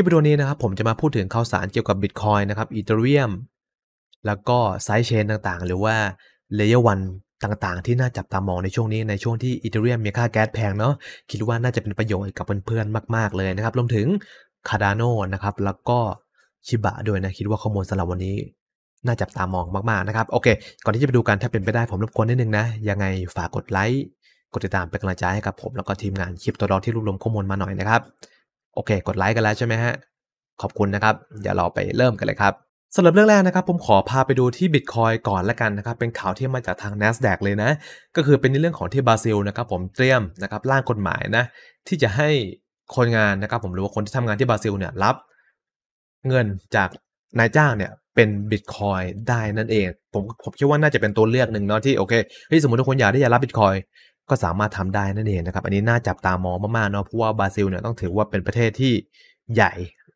คลิปวิดีโอนี้นะครับผมจะมาพูดถึงข่าวสารเกี่ยวกับ Bitcoin นะครับอีเทเรียมแล้วก็ไซเชนต่างๆ หรือว่าเลเยอร์วันต่าง ๆ ที่น่าจับตามองในช่วงนี้ ในช่วงที่อีเทเรียมมีค่าแก๊สแพงเนาะคิดว่าน่าจะเป็นประโยชน์กับเพื่อนๆมาก ๆเลยนะครับรวมถึงคาร์ดานโนนะครับ แล้วก็ชิบะด้วยนะคิดว่าข้อมูลสำหรับวันนี้ น่าจับตามองมากๆนะครับโอเค ก่อนที่จะไปดูกันถ้าเป็นไปได้ผมรบกวนนิดนึงนะยังไงฝากกดไลค์กดติดตามเป็นกำลังใจให้กับผมแล้วก็ทีมงานคลิปตัวรอที่รวบรวมข้อมูลมาหน่อยนะครับโอเค กดไลค์กันแล้วใช่ไหมฮะ ขอบคุณนะครับเดี๋ยวเราไปเริ่มกันเลยครับสำหรับเรื่องแรกนะครับผมขอพาไปดูที่บิตคอยก่อนละกันนะครับ เป็นข่าวที่มาจากทาง NASDAQ เลยนะก็คือเป็นในเรื่องของที่บราซิลนะครับผมเตรียมนะครับร่างกฎหมายนะที่จะให้คนงานนะครับผมหรือว่าคนที่ทำงานที่บราซิลเนี่ยรับเงินจากนายจ้างเนี่ยเป็นบิตคอยได้นั่นเองผมผมคิดว่าน่าจะเป็นตัวเลือกหนึ่งเนาะที่โอเคเฮ้ยสมมติทุกคนอยากได้ยารับบิตคอยก็สามารถทำได้นั่นเองนะครับ อันนี้น่าจับตามองมากๆเนาะเพราะว่าบราซิลเนี่ยต้องถือว่าเป็นประเทศที่ใหญ่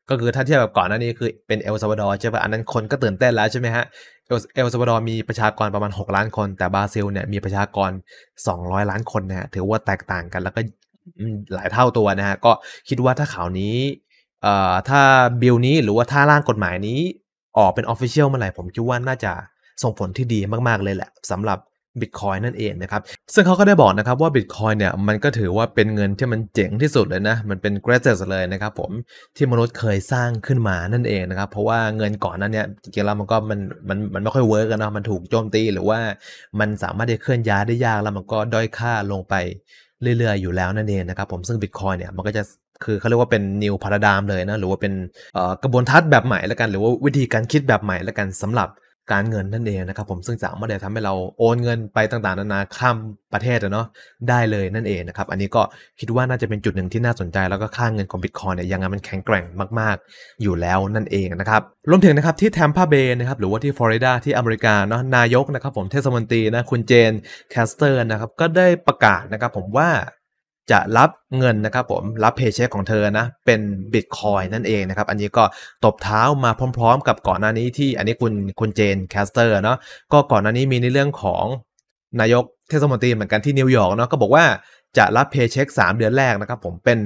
ก็คือถ้าเทียบแบบก่อนหน้านี้คือเป็นเอลซาวาดอร์ใช่ปะอันนั้นคนก็ตื่นเต้นแล้วใช่ไหมฮะ เอลซาวาดอร์มีประชากรประมาณ 6 ล้านคน แต่บราซิลเนี่ยมีประชากร 200 ล้านคนนะฮะถือว่าแตกต่างกัน แล้วก็หลายเท่าตัวนะฮะก็คิดว่าถ้าข่าวนี้เอ่อถ้าบิลนี้หรือว่าถ้าร่างกฎหมายนี้ออกเป็นออฟฟิเชียลเมื่อไหร่ผมคิดว่าน่าจะส่งผลที่ดีมาก ๆเลยแหละสำหรับบิตคอยนั่นเองนะครับ ซึ่งเขาก็ได้บอกนะครับว่าบิตคอยเนี่ยมันก็ถือว่าเป็นเงินที่มันเจ๋งที่สุดเลยนะ มันเป็นเกร a t e เลยนะครับผมที่มนุษย์เคยสร้างขึ้นมานั่นเองนะครับ เพราะว่าเงินก่อนนั้นเนี่ยจริงๆแล้วมันก็มันมันมันไม่ค่อยเวิร์กนะมันถูกโจมตีหรือว่ามันสามารถจะเคลื่อนย้ายได้ยากแล้วมันก็ด้อยค่าลงไปเรื่อยๆอยู่แล้วนั่นเองนะครับผม ซึ่งบิตคอยเนี่ยมันก็จะคือเขาเรียกว่าเป็นนิวพาราดามเลยนะ หรือว่าเป็นกระบวนทัศน์แบบใหม่แล้วกัน หรือว่าวิธีการคิดแบบใหม่แล้วกันสำหรับการเงินนั่นเองนะครับผมซึ่งะาม่ได้ททำให้เราโอนเงินไปต่างๆ นานาข้ามประเทศเนาะได้เลยนั่นเองนะครับ อันนี้ก็คิดว่าน่าจะเป็นจุดหนึ่งที่น่าสนใจแล้วก็ค่าเงินของบิตคอยเนี่ยยังไงมันแข็งแกร่งมากๆ อยู่แล้วนั่นเองนะครับ รวมถึงนะครับที่แทมพาเบย์นะครับหรือว่าที่ฟลอริดาที่อเมริกาเนาะนายกนะครับผมเทศมนตรีนะคุณเจนแคสเตอร์นะครับ ก็ได้ประกาศนะครับผมว่าจะรับเงินนะครับผมรับเพย์เช็คของเธอนะเป็นบิตคอยนั่นเองนะครับอันนี้ก็ตบเท้ามาพร้อม ๆ กับก่อนหน้านี้ที่อันนี้คุณคุณเจนแคสเตอร์เนาะก็ก่อนหน้านี้มีในเรื่องของนายกเทศมนตรีเหมือนกันที่นิวยอร์กเนาะก็บอกว่าจะรับเพย์เช็ค3เดือนแรกนะครับ ผมเป็น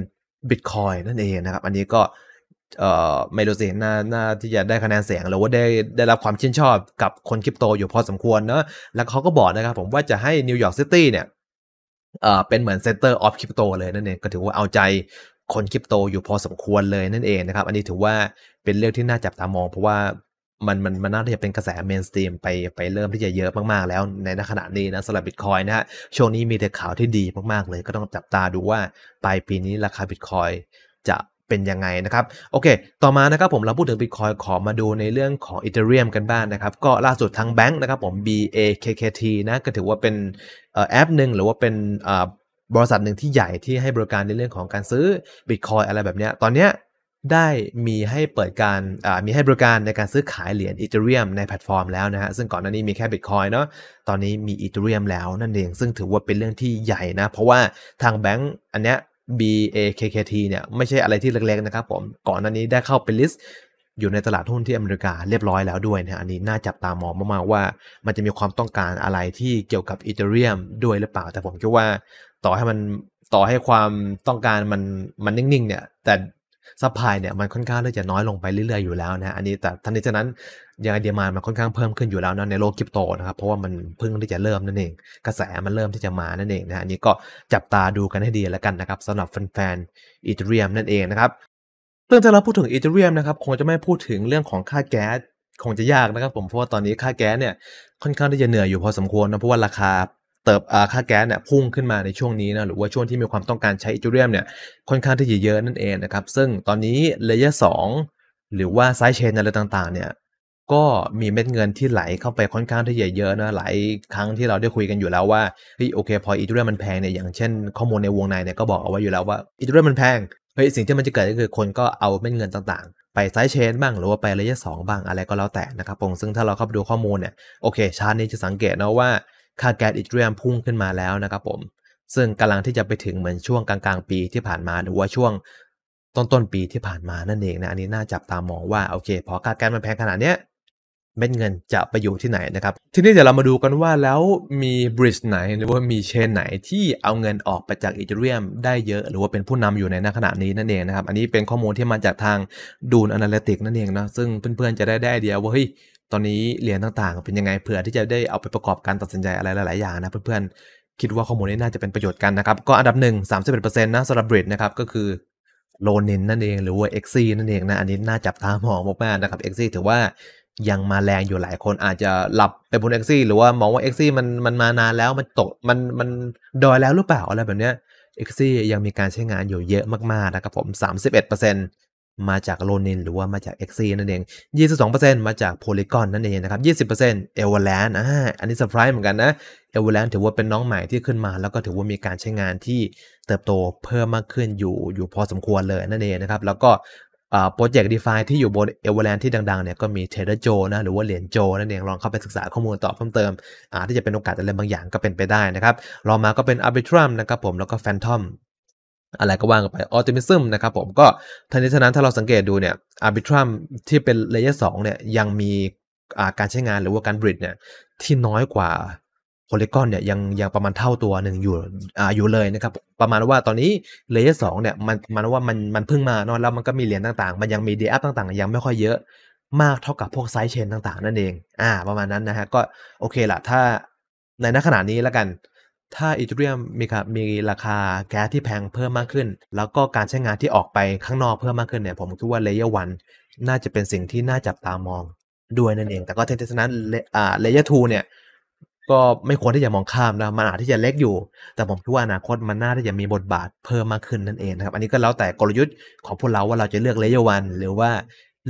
บิตคอยนั่นเองนะครับอันนี้ก็เอ่อไม่รู้สิน่าน่าที่จะได้คะแนนเสียง หรือว่าได้ได้รับความชื่นชอบกับคนคริปโตอยู่พอสมควรเนาะแล้วเขาก็บอกนะครับ ผมว่าจะให้นิวยอร์กซิตี้เนี่ยเป็นเหมือนเซ็นเตอร์ออฟคริปโตเลยนั่นเอง ก็ถือว่าเอาใจคนคริปโตอยู่พอสมควรเลยนั่นเองนะครับ อันนี้ถือว่าเป็นเรื่องที่น่าจับตามองเพราะว่ามันมันมันน่าจะเป็นกระแสเมนสตรีมไปไปเริ่มที่จะเยอะมาก ๆ แล้วในขณะนี้นะสำหรับบิตคอยนะฮะช่วงนี้มีแต่ข่าวที่ดีมากๆ เลยก็ต้องจับตาดูว่าปลายปีนี้ราคาบิตคอยจะเป็นยังไงนะครับโอเค ต่อมานะครับผมเราพูดถึงบิตคอยขอมาดูในเรื่องของอเธอ e รี u มกันบ้างนนะครับ ก็ล่าสุดทางแบงค์นะครับผม BAKKT นะก็ถือว่าเป็นแอปหนึ่งหรือว่าเป็นบริษัทหนึ่งที่ใหญ่ที่ให้บริการในเรื่องของการซื้อบิตคอยอะไรแบบนี้ตอนนี้ได้มีให้เปิดการมีให้บริการในการซื้อขายเหรียญอีเธเรียมในแพลตฟอร์มแล้วนะฮะซึ่งก่อนหน้านี้มีแค่บิตคอยเนาะตอนนี้มีอีเธเรียมแล้วนั่นเองซึ่งถือว่าเป็นเรื่องที่ใหญ่นะ เพราะว่าทางแบงก์อันเนี้ย BAKKT เนี่ย ไม่ใช่อะไรที่เล็กๆนะครับผม ก่อนหน้านี้ได้เข้าไปลิสต์ อยู่ในตลาดหุ้นที่อเมริกาเรียบร้อยแล้วด้วยนะอันนี้น่าจับตามองมากๆ ว่ามันจะมีความต้องการอะไรที่เกี่ยวกับอีเทเรียมด้วยหรือเปล่า แต่ผมคิดว่าต่อให้มันต่อให้ความต้องการมันมันนิ่งๆเนี่ยแต่ซัพพลายเนี่ยมันค่อนข้างที่จะน้อยลงไปเรื่อยๆอยู่แล้วนะ อันนี้แต่ทั้งนี้ฉะนั้นยังเดียมามันค่อนข้างเพิ่มขึ้นอยู่แล้วนะในโลกคริปโต นะครับ เพราะว่ามันเพิ่งที่จะเริ่มนั่นเองกระแสมันเริ่มที่จะมานั่นเองนะอันนี้ก็จับตาดูกันให้ดีแล้วกันนะครับสำหรับแฟนๆอีเทเรียมนั่นเองนะครับเรื่องจะเราพูดถึงอีเทเรียมนะครับคงจะไม่พูดถึงเรื่องของค่าแก๊สคงจะยากนะครับ ผมเพราะว่าตอนนี้ค่าแก๊สเนี่ยค่อนข้างที่จะเหนื่อยอยู่พอสมควรนะเพราะว่าราคาเติบค่าแก๊สเนี่ยพุ่งขึ้นมาในช่วงนี้นะ หรือว่าช่วงที่มีความต้องการใช้อิทูเรียมเนี่ยค่อนข้างที่จะเยอะนั่นเองนะครับ ซึ่งตอนนี้เลเยอร์สหรือว่าไซด์เชนอะไรต่างๆเนี่ยก็มีเม็ดเงินที่ไหลเข้าไปค่อนข้างที่จะเยอะนะหลายครั้งที่เราได้คุยกันอยู่แล้วว่าเฮ้ยโอเคพออิทูเรียมมันแพงเนี่ยอย่างเช่น ข้อมูลในวงในเนี่ยก็บอกเอาไว้อยู่แล้วว่าอิทูเรียมมันแพงเฮ้ยสิ่งที่มันจะเกิดก็คือคนก็เอาเม็ดเงินต่างๆ ไปไซด์เชน บ้างหรือว่าไประยะสองบ้างอะไรก็แล้วแต่นะครับผมซึ่งถ้าเราเข้าไปดูข้อมูลเนี่ยโอเคชาร์ตนี้จะสังเกตนะว่าค่าแก๊สอิตทเลียมพุ่งขึ้นมาแล้วนะครับผม ซึ่งกำลังที่จะไปถึงเหมือนช่วงกลางๆปีที่ผ่านมาหรือว่าช่วงต้นต้นปีที่ผ่านมานั่นเองนะ อันนี้น่าจับตามองว่าโอเค พอค่าแก๊สมันแพงขนาดเนี้ยเม็ดเงินจะไปอยู่ที่ไหนนะครับ ทีนี้เดี๋ยวเรามาดูกันว่าแล้วมีบริษัทไหน หรือว่ามีเชนไหนที่เอาเงินออกไปจากอีเทเรียมได้เยอะ หรือว่าเป็นผู้นำอยู่ในขณะนี้นั่นเองนะครับอันนี้เป็นข้อมูลที่มาจากทางดูนอนาลิติกนั่นเองนะซึ่งเพื่อนๆจะได้ได้ไอเดียว่าเฮ้ยตอนนี้เหรียญต่างๆเป็นยังไงเผื่อที่จะได้เอาไปประกอบการตัดสินใจอะไรหลายๆอย่างนะเพื่อนๆคิดว่าข้อมูลนี้น่าจะเป็นประโยชน์กันนะครับก็อันดับหนึ่งสามสิบเอ็ดเปอร์เซ็นต์นะสำหรับเบรดนะครับก็คือโลนินนั่นเองหรือว่าเอ็กซี่นั่นเองนะอันนี้น่าจับตามองมากๆนะครับเอ็กซี่ถือว่ายังมาแรงอยู่หลายคนอาจจะหลับไปบนเอ็กซี่หรือว่ามองว่าเอ็กซี่มันมันมานานแล้วมันตกมันมันดอยแล้วหรือเปล่าอะไรแบบเนี้ยเอ็กซี่ยังมีการใช้งานอยู่เยอะมากๆนะครับผม 31%เมาจากโลนินหรือว่ามาจาก XC นั่นเอง 22%มาจากโพลีกอนนั่นเองนะครับ 20%เอเวอร์แลนด์อันนี้เซอร์ไพรส์เหมือนกันนะเอเวอร์แลนด์ถือว่าเป็นน้องใหม่ที่ขึ้นมา แล้วก็ถือว่ามีการใช้งานที่เติบโตเพิ่มมากขึ้นอยู่ อยู่พอสมควรเลยนั่นเองนะครับ แล้วก็โปรเจกต์ดีฟาที่อยู่บนเอเวอร์แลนด์ที่ดังๆเนี่ยก็มีเทเดอร์โจนะหรือว่าเหรียญโจนั่นเอง ลองเข้าไปศึกษาข้อมูลต่อเพิ่มเติม อ่าที่จะเป็นโอกาสอะไรบางอย่างก็เป็นไปได้นะครับรองมา ก็เป็นอาร์บิทรัมนะครับผมแล้วก็แฟนทอมอะไรก็ว่างไปออโตมิซึมนะครับผมก็ทั้นี้ทั้นั้นถ้าเราสังเกตดูเนี่ยอาร์บิทรัมที่เป็นเลเยอร์สเนี่ยยังมีการใช้งานหรือว่าการบริดเนี่ยที่น้อยกว่าโพลีกอนเนี่ยยังยังประมาณเท่าตัวหนึ่งอยู่อ่าอยู่เลยนะครับ ประมาณว่าตอนนี้เลเยอร์สเนี่ยมันมันว่ามันมันเพิ่งมาเนาะแล้วมันก็มีเหรียญต่าง ๆ มันยังมีเดอับต่าง ๆ ยังไม่ค่อยเยอะ มากเท่ากับพวกไซส์เชนต่าง ๆ นั่นเองอ่าประมาณนั้นนะฮะก็โอเคละถ้าในณขณะนี้แล้วกันถ้าอีทูเรียมมีครับมีราคาแก๊สที่แพงเพิ่มมากขึ้น แล้วก็การใช้งานที่ออกไปข้างนอกเพิ่มมากขึ้นเนี่ย ผมคิดว่าเลเยอร์วันน่าจะเป็นสิ่งที่น่าจับตามองด้วยนั่นเอง แต่ก็เทั้งนั้นเลเยอร์ทูเนี่ย ก็ไม่ควรที่จะมองข้ามนะมันอาจที่จะเล็กอยู่ แต่ผมคิดว่าอนาคตมันน่าที่จะมีบทบาทเพิ่มมากขึ้นนั่นเองนะครับ อันนี้ก็แล้วแต่กลยุทธ์ของพวกเราว่าเราจะเลือกเลเยอร์วันหรือว่า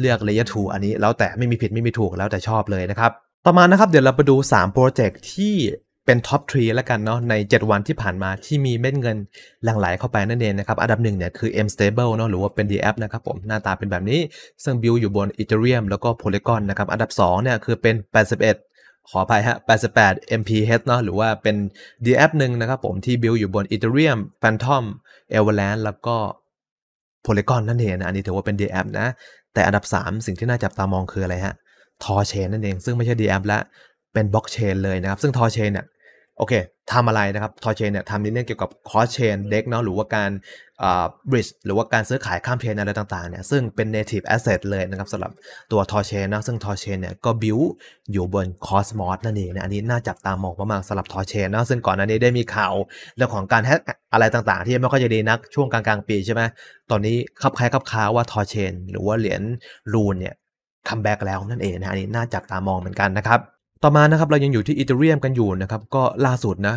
เลือกเลเยอร์ทูอันนี้ แล้วแต่ไม่มีผิดไม่มีถูกแล้วแต่ชอบเลยนะครับ ต่อมานะครับ เดี๋ยวเราไปดู3โปรเจกต์ที่เป็นท็อปทรีแล้วกันเนาะใน 7 วันที่ผ่านมาที่มีเม็ดเงินหลั่งไหลเข้าไปนั่นเองนะครับอันดับหนึ่งเนี่ยคือ M Stable เนาะหรือว่าเป็น The App นะครับผมหน้าตาเป็นแบบนี้ ซึ่งบิลอยู่บน Ethereum แล้วก็ Polygon นะครับอันดับ2เนี่ยคือเป็น81ขออภัยฮะ88 MPH เนาะหรือว่าเป็น d f หนึ่งนะครับผมที่บิลอยู่บน Ethereum Phantom Avalanche แล้วก็ Polygon นั่นเองนะอันนี้ถือว่าเป็น d f นะแต่อันดับ 3 สิ่งที่น่าจับตามองคืออะไรฮะทอเชนนั่นเองซึ่งไม่ใช่ d f แล้วเป็นบล็อกเชนเลยนะครับซึ่งทอเชนเนี่ยโอเคทำอะไรนะครับทอเชนเนี่ยทำนรื่องเกี่ยวกับคอสเชนเด็กเนาะหรือว่าการบริดจ์หรือว่าการซื้อขายข้ามเชนอะไรต่างๆ เนี่ย ซึ่งเป็น native asset เลยนะครับสำหรับตัวทอเชนนะซึ่งทอเชนเนี่ยก็บิวอยู่บน c o s m อสนั่นเองนะ อันนี้น่าจับตามองมากๆสำหรับทอเชนนะซึ่งก่อนหน้านี้ได้มีข่าวเรื่องของการแฮกอะไรต่างๆ ที่ไม่ค่อยจะดีนักช่วงกลางๆ ปีใช่ไหม ตอนนี้คับคล้ายคับค้าว่าทอเชนหรือว่าเหรียญรูนเนี่ยคัมแบ็กแล้วนั่นเองนะ อันนี้น่าจับตามองเหมือนกันนะครับต่อมานะครับ เรายังอยู่ที่อีเทเรียมกันอยู่นะครับ ก็ล่าสุดนะ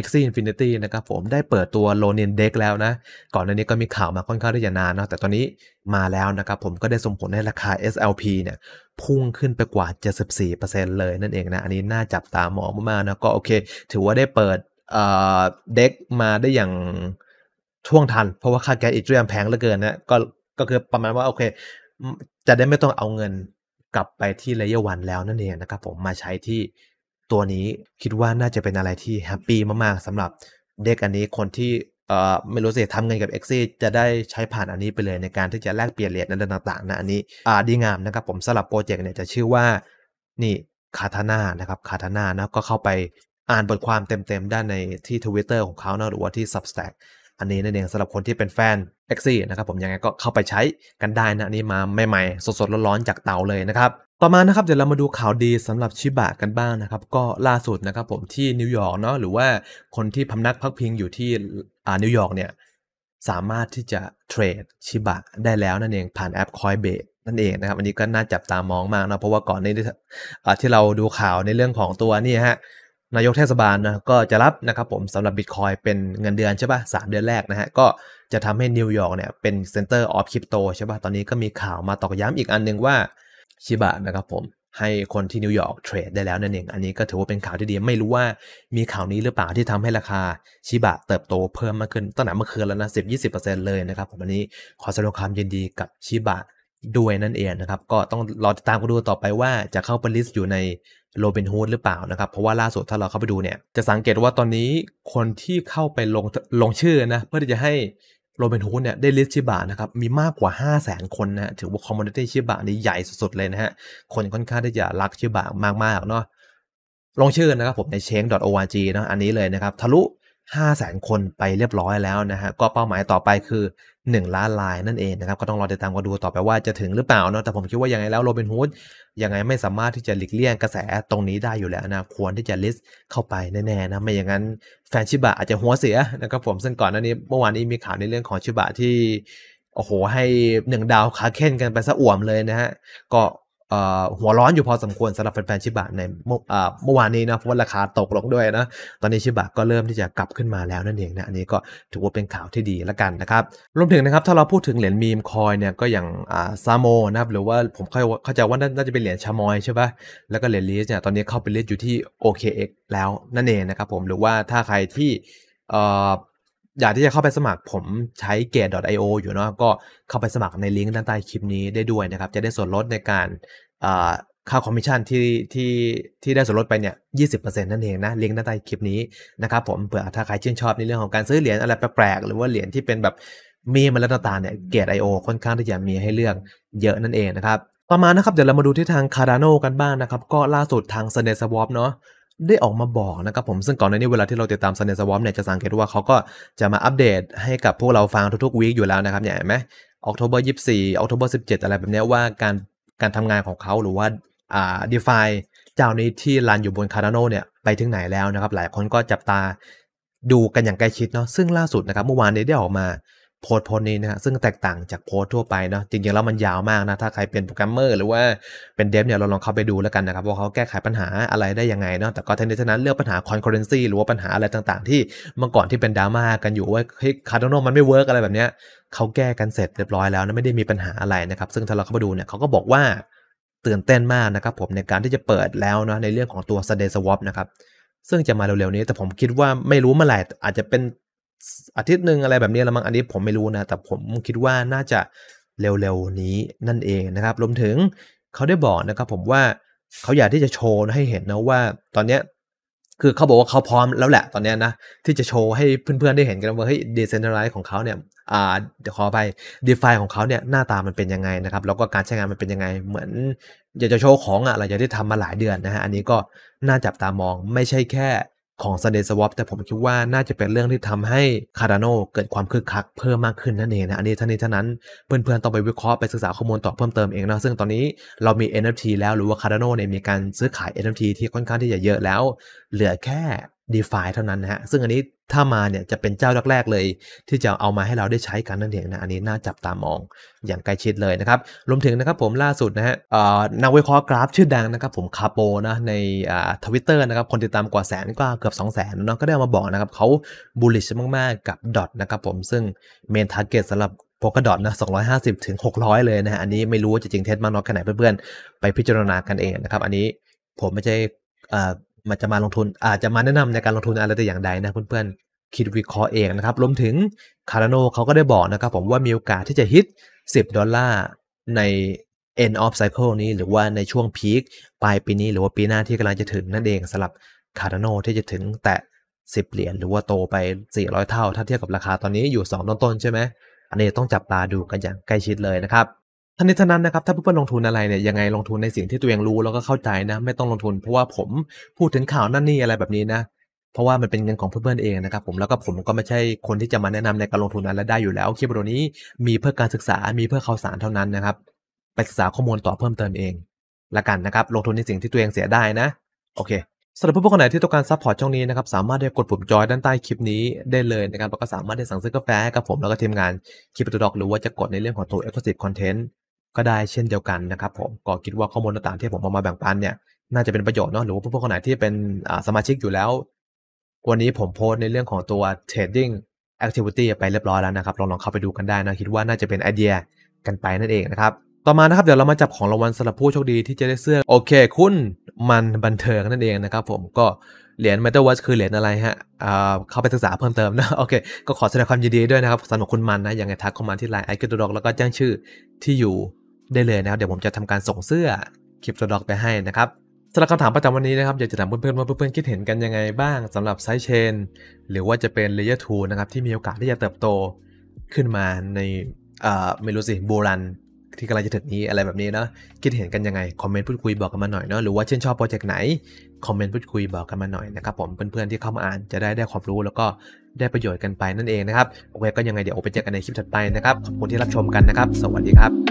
e x i ซ Infinity นะครับ ผมได้เปิดตัว l o n น n Dex แล้วนะ ก่อนหน้านี้ก็มีข่าวมาค่อนข้างที่จะนานเนาะแต่ตอนนี้มาแล้วนะครับ ผมก็ได้ส่งผลให้ราคา SLP เนี่ย พุ่งขึ้นไปกว่า74%เลยนั่นเองนะ อันนี้น่าจับตามองมากๆนะก็โอเค ถือว่าได้เปิดเด็กมาได้อย่างท่วงทัน เพราะว่าค่าแก๊สอีเทเรียมแพงเหลือเกินนะก็ก็คือประมาณว่าโอเค จะได้ไม่ต้องเอาเงินกลับไปที่เลเยอร์วันแล้วนั่นเองนะครับผมมาใช้ที่ตัวนี้คิดว่าน่าจะเป็นอะไรที่แฮปปี้มากๆสำหรับเด็กอันนี้คนที่เอ่อไม่รู้สิทำเงินกับ x อจะได้ใช้ผ่านอันนี้ไปเลย ในการที่จะแลกเปลี่ยนเหรียญนั้นต่างๆนะอันนี้อ่าดีงามนะครับผมสำหรับโปรเจกต์เนี่ยจะชื่อว่านี่คาทาน่านะครับคาทาน่านะก็เข้าไปอ่านบทความเต็มๆด้านในที่ทวิตเตอร์ของเขานะหรือว่าที่ Substack อันนี้นั่นเองสำหรับคนที่เป็นแฟน x ซี่นะครับ ผมยังไงก็เข้าไปใช้กันได้นะนี่มาใหม่ๆ สดๆร้อนๆจากเตาเลยนะครับ ต่อมานะครับเดี๋ยวเรามาดูข่าวดีสำหรับชิบะกันบ้างนะครับ ก็ล่าสุดนะครับ ผมที่นิวยอร์กเนาะหรือว่าคนที่พำนักพักพิงอยู่ที่อ่านิวยอร์กเนี่ยสามารถที่จะเทรดชิบะได้แล้วนั่นเองผ่านแอปคอยเบทนั่นเองนะครับอันนี้ก็น่าจับตามองมากนะเพราะว่าก่อนนี้ที่เราดูข่าวในเรื่องของตัวนี่ฮะนายกเทศบาลนะก็จะรับนะครับผมสำหรับบิตคอยเป็นเงินเดือนใช่ปะ่ะสเดือนแรกนะฮะก็จะทำให้นิวยอร์กเนี่ยเป็นเซ็นเตอร์ออฟคริปโตใช่ปะ่ะตอนนี้ก็มีข่าวมาตอกย้ำอีกอันนึงว่าชิบะนะครับผมให้คนที่นิวยอร์กเทรดได้แล้วนั่นเองอันนี้ก็ถือว่าเป็นข่าวที่ดีไม่รู้ว่ามีข่าวนี้หรือเปล่าที่ทำให้ราคาชิบะเติบโตเพิ่มมากขึ้นตั้งแต่เมื่อคืนแล้วนะสิบยี่สิบเปอร์เซ็นต์เลยนะครับผมอันนี้ขอแสดงความยินดีกับชิบะด้วยนั่นเองนะครับ ก็ต้องรอตามกันดูต่อไปว่าจะเข้าไปลิสต์อยู่ในโรบินฮูดหรือเปล่านะครับ เพราะว่าล่าสุดถ้าเราเข้าไปดูเนี่ย จะสังเกตว่าตอนนี้คนที่เข้าไปลงลงชื่อนะ เพื่อที่จะให้โรบินฮูดเนี่ยได้ลิสต์ชิบะนะครับ มีมากกว่า 5 0 0 0 0นคนนะถือว่าคอมมูนิตี้ชิบะนี้ใหญ่สุดๆเลยนะฮะคนค่อนข้างที่จะรักชิบะมากๆเนาะลงชื่อนะครับผมใน change.org นะอันนี้เลยนะครับทะลุ5แสนคนไปเรียบร้อยแล้วนะฮะ ก็เป้าหมายต่อไปคือ 1 ล้านลายนั่นเองนะครับ ก็ต้องรอติดตามกันดูต่อไปว่าจะถึงหรือเปล่าเนาะแต่ผมคิดว่ายังไงแล้วโรบินฮูดยังไงไม่สามารถที่จะหลีกเลี่ยงกระแสตรงนี้ได้อยู่แล้วนะควรที่จะลิสต์เข้าไปแน่ ๆ นะ ไม่อย่างนั้นแฟนชิบะอาจจะหัวเสียนะครับผมซึ่งก่อนหน้านี้เมื่อวานนี้มีข่าวในเรื่องของชิบะที่โอ้โห ให้หนึ่งดาวคาเค้นกันไปซะอ่วมเลยนะฮะก็หัวร้อนอยู่พอสมควรสำหรับแฟนๆ ชิบะในเมื่อวานนี้นะเพราะว่าราคาตกลงด้วยนะ ตอนนี้ชิบะก็เริ่มที่จะกลับขึ้นมาแล้วนั่นเองนะอันนี้ก็ถือว่าเป็นข่าวที่ดีละกันนะครับ รวมถึงนะครับ ถ้าเราพูดถึงเหรียญมีมคอยเนี่ย ก็อย่างซาโมนะครับ หรือว่าผมเข้าใจว่าน่าจะเป็นเหรียญชามอยใช่ปะแล้วก็เหรียญลีสเนี่ยตอนนี้เข้าไปเล่สอยู่ที่ OKX แล้วนั่นเองนะครับผมหรือว่าถ้าใครที่อยากที่จะเข้าไปสมัครผมใช้เกด .io อยู่เนาะก็เข้าไปสมัครในลิงก์ด้านใต้คลิปนี้ได้ด้วยนะครับจะได้ส่วนลดในการค่าคอมมิชชั่นที่ที่ที่ได้ส่วนลดไปเนี่ยยีนั่นเองนะลิงก์ด้านใต้คลิปนี้นะครับผมเผื่อถ้าใครชื่นชอบในเรื่องของการซื้อเหรียญอะไรแปลกๆหรือว่าเหรียญที่เป็นแบบ มีมาแล้วต่างเนี่ยเกรอโอค่อนข้างที่จะมีให้เลือกเยอะนั่นเองนะครับ ต่อมานะครับ เดี๋ยวเรามาดูที่ทาง Cardano กันบ้างนะครับ ก็ล่าสุดทาง s n เ t Swap เนาะได้ออกมาบอกนะครับผมซึ่งก่อนหน้านี้เวลาที่เราติดตามเซเนสวอ p เนี่ยจะสังเกตว่าเขาก็จะมาอัปเดตให้กับพวกเราฟังทุกๆวีคอยู่แล้วนะครับเนี่ยเห็นไหมออกโทเบอร์ยี่สิบสี่ออกโทเบอร์สิบเจ็ดอะไรแบบนี้ว่าการการทำงานของเขาหรือว่าอ่าดีฟาเจ้านี้ที่รันอยู่บน Cardano เนี่ยไปถึงไหนแล้วนะครับ หลายคนก็จับตาดูกันอย่างใกล้ชิดเนาะซึ่งล่าสุดนะครับเมื่อวานนี้ได้ออกมาโพสต์โพสต์นี้นะฮะซึ่งแตกต่างจากโพสต์ทั่วไปเนาะจริงๆแล้วมันยาวมากนะถ้าใครเป็นโปรแกรมเมอร์หรือว่าเป็นเดฟเนี่ยเราลองเข้าไปดูแล้วกันนะครับว่าเขาแก้ไขปัญหาอะไรได้ยังไงเนาะแต่ก็ทั้งนี้ทั้งนั้นเรื่องปัญหาคอนเคอร์เรนซีหรือว่าปัญหาอะไรต่างๆ ที่เมื่อก่อนที่เป็นดราม่ากันอยู่ว่าเฮ้ยคาร์ดโนมันไม่เวิร์กอะไรแบบเนี้ยเขาแก้กันเสร็จเรียบร้อยแล้วนะไม่ได้มีปัญหาอะไรนะครับซึ่งถ้าเราเข้าไปดูเนี่ยเขาก็บอกว่าตื่นเต้นมากนะครับผมในการที่จะเปิดแล้วเนาะในเรื่องของตัว s d a y Swap นะครับซึ่งจะมาเร็วๆนี้แต่ผมคิดว่าไม่รู้เมื่อไหร่อาจจะเป็นอาทิตย์หนึ่งอะไรแบบนี้ละมั้งอันนี้ผมไม่รู้นะแต่ผมคิดว่าน่าจะเร็วๆนี้นั่นเองนะครับรวมถึงเขาได้บอกนะครับผมว่าเขาอยากที่จะโชว์ให้เห็นนะว่าตอนเนี้ยคือเขาบอกว่าเขาพร้อมแล้วแหละ ตอนนี้นะที่จะโชว์ให้เพื่อนๆได้เห็นกันว่าเฮ้ยเดเซนเทร์ไลซ์ของเขาเนี่ยอ่าเดี๋ยวขอไปดีฟาของเขาเนี่ยหน้าตามันเป็นยังไงนะครับ แล้วก็การใช้งานมันเป็นยังไงเหมือนอยากจะโชว์ของอะไะอรากที่ทำมาหลายเดือนนะฮะอันนี้ก็น่าจับตามองไม่ใช่แค่ของ Sunday Swap แต่ผมคิดว่าน่าจะเป็นเรื่องที่ทำให้ Cardano เกิดความคึกคักเพิ่มมากขึ้นนั่นเองนะ อันนี้ท่านี้ท่านั้นเพื่อนๆต้องไปวิเคราะห์ไปศึกษาข้อมูลต่อเพิ่มเติมเองนะซึ่งตอนนี้เรามี NFT แล้วหรือว่า Cardano เนี่ยมีการซื้อขาย NFT ที่ค่อนข้างที่จะเยอะแล้วเหลือแค่ d e f าเท่านั้นนะฮะ ซึ่งอันนี้ถ้ามาเนี่ย จะเป็นเจ้าแรก ๆ เลย ที่จะเอามาให้เราได้ใช้กันนั่นเองนะ อันนี้น่าจับตามองอย่างใกล้ชิดเลยนะครับ รวมถึงนะครับผมล่าสุดนะฮะนักวิเคราะห์กราฟชื่อดังนะครับผมคาโปนะในทวิตเตอร์นะครับ คนติดตามกว่าแสนกว่าเกือบ 2 0 0แสนเนาะก็ได้มาบอกนะครับเขาบูลลิชมากๆ กับดอทนะครับผม ซึ่งเมนทาร์เก็ตสำหรับพกดอทนะ250ถึง600 เลยนะฮะอันนี้ไม่รู้ว่าจะจริงเท็จมากน้อยแค่ไหนเพื่อนๆไปพิจารณากันเองนะครับอันนี้ผมไม่ใช่มันจะมาลงทุนอาจจะมาแนะนำในการลงทุนอะไรแต่อย่างใดนะเพื่อน ๆ คิดวิเคราะห์เองนะครับรวมถึงคาร์โนเขาก็ได้บอกนะครับผมว่ามีโอกาสที่จะฮิต10ดอลลาร์ใน end of cycle นี้หรือว่าในช่วงพีคปลายปีนี้หรือว่าปีหน้าที่กำลังจะถึงนั่นเองสำหรับคาร์โนที่จะถึงแต่10 เหรียญหรือว่าโตไป 400 เท่าถ้าเทียบกับราคาตอนนี้อยู่ 2 ต้น ๆ ใช่ไหม อันนี้ต้องจับตาดูกันอย่างใกล้ชิดเลยนะครับทันทนี้ทั้นั้นนะครับถ้าเพื่อนๆลงทุนอะไรเนี่ยยังไงลงทุนในสิ่งที่ตัวเองรู้แล้วก็เข้าใจนะไม่ต้องลงทุน เพราะว่าผมพูดถึงข่าวนั่นนี่อะไรแบบนี้นะเพราะว่ามันเป็นเงินของเพื่อนๆเองนะครับผมแล้วก็ผมก็ไม่ใช่คนที่จะมาแนะนำในการลงทุนนั้นและได้อยู่แล้วคลิปวิดีโอนี้มีเพื่อการศึกษา มีเพื่อข่าวสารเท่านั้นนะครับไปศึกษาข้อมูลต่อเพิ่มเติมเองละกันนะครับลงทุนในสิ่งที่ตัวเองเสียได้นะโอเคสำหรับผู้คนไหนที่ต้องการซัพพอร์ตช่องนี้นะครับสามารถได้กดปุ่มจอยด้านใต้คลิปนี้ได้เลยนการประกสามารถได้สั่งซื้อกาแฟกับผมแล้วก็ทีมงานคลิปตัวดอกหรือว่าจะกดในเรื่องของตัวซ์ค l u s i v e content ก็ได้เช่นเดียวกันนะครับผมก็คิดว่าข้อมูลต่างๆที่ผมเอามาแบ่งปันเนี่ยน่าจะเป็นประโยชน์เนาะหรือว่าเพื่อนๆคนไหนที่เป็นสมาชิกอยู่แล้ว วันนี้ผมโพสต์ในเรื่องของตัว trading activity ไปเรียบร้อยแล้วนะครับ ลองลองเข้าไปดูกันได้นะคิดว่าน่าจะเป็นไอเดียกันไปนั่นเองนะครับ ต่อมานะครับเดี๋ยวเรามาจับของรางวัลสำหรับผู้โชคดีที่จะได้เสื้อโอเค คุณมันบันเทิงนั่นเองนะครับ ผมก็เหรียญ Metal Watch คือเหรียญอะไรฮะเข้าไปศึกษาเพิ่มเติมนะโอเคก็ขอแสดงความยินดีด้วยนะครับสำหรับคุณมันนะยังไงทักเข้ามาที่ไลน์ไอคิวดอกแล้วก็แจ้งชื่อที่อยู่ได้เลยนะครับ เดี๋ยวผมจะทำการส่งเสื้อคลิปตัวดอกไปให้นะครับสำหรับคำถามประจำวันนี้นะครับ อยากจะถามเพื่อนๆว่าเพื่อนๆคิดเห็นกันยังไงบ้าง สำหรับไซส์เชนหรือว่าจะเป็นเลเยอร์ทูนะครับที่มีโอกาสที่จะเติบโตขึ้นมาในไม่รู้สิโบรันที่กำลังจะถึงนี้อะไรแบบนี้เนาะคิดเห็นกันยังไงคอมเมนต์พูดคุยบอกกันมาหน่อยเนาะหรือว่าเช่นชอบโปรเจกต์ไหนคอมเมนต์พูดคุยบอกกันมาหน่อยนะครับผมเพื่อนๆที่เข้ามาอ่านจะได้ได้ความรู้แล้วก็ได้ประโยชน์กันไปนั่นเองนะครับโอเคก็ยังไงเดี๋ยวไปเจอกันในคลิปถัดไปนะครับขอบคุณที่รับชมกันนะครับสวัสดีครับ